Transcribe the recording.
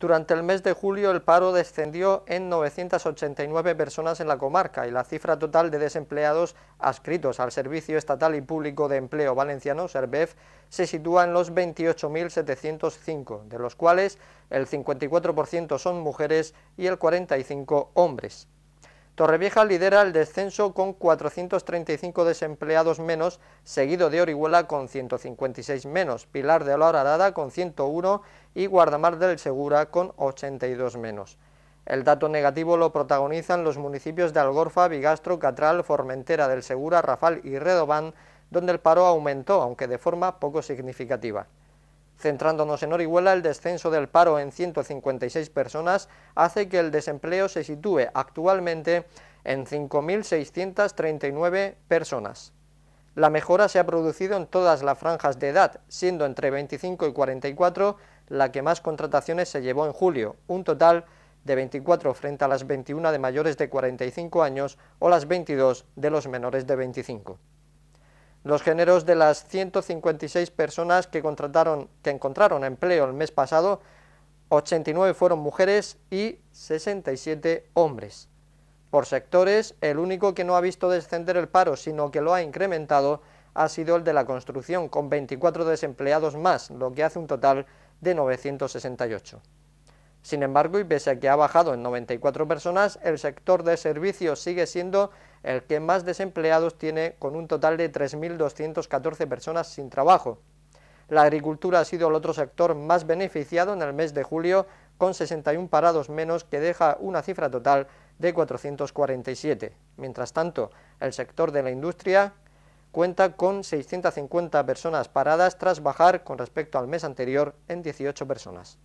Durante el mes de julio el paro descendió en 989 personas en la comarca y la cifra total de desempleados adscritos al Servicio Estatal y Público de Empleo Valenciano, SERBEF, se sitúa en los 28.705, de los cuales el 54% son mujeres y el 45% hombres. Torrevieja lidera el descenso con 435 desempleados menos, seguido de Orihuela con 156 menos, Pilar de la Arada con 101 y Guardamar del Segura con 82 menos. El dato negativo lo protagonizan los municipios de Algorfa, Bigastro, Catral, Formentera del Segura, Rafal y Redobán, donde el paro aumentó, aunque de forma poco significativa. Centrándonos en Orihuela, el descenso del paro en 156 personas hace que el desempleo se sitúe actualmente en 5.639 personas. La mejora se ha producido en todas las franjas de edad, siendo entre 25 y 44 la que más contrataciones se llevó en julio, un total de 24 frente a las 21 de mayores de 45 años o las 22 de los menores de 25 los géneros de las 156 personas que, contrataron, que encontraron empleo el mes pasado, 89 fueron mujeres y 67 hombres. Por sectores, el único que no ha visto descender el paro, sino que lo ha incrementado, ha sido el de la construcción, con 24 desempleados más, lo que hace un total de 968. Sin embargo, y pese a que ha bajado en 94 personas, el sector de servicios sigue siendo el que más desempleados tiene, con un total de 3.214 personas sin trabajo. La agricultura ha sido el otro sector más beneficiado en el mes de julio, con 61 parados menos, que deja una cifra total de 447. Mientras tanto, el sector de la industria cuenta con 650 personas paradas tras bajar con respecto al mes anterior en 18 personas.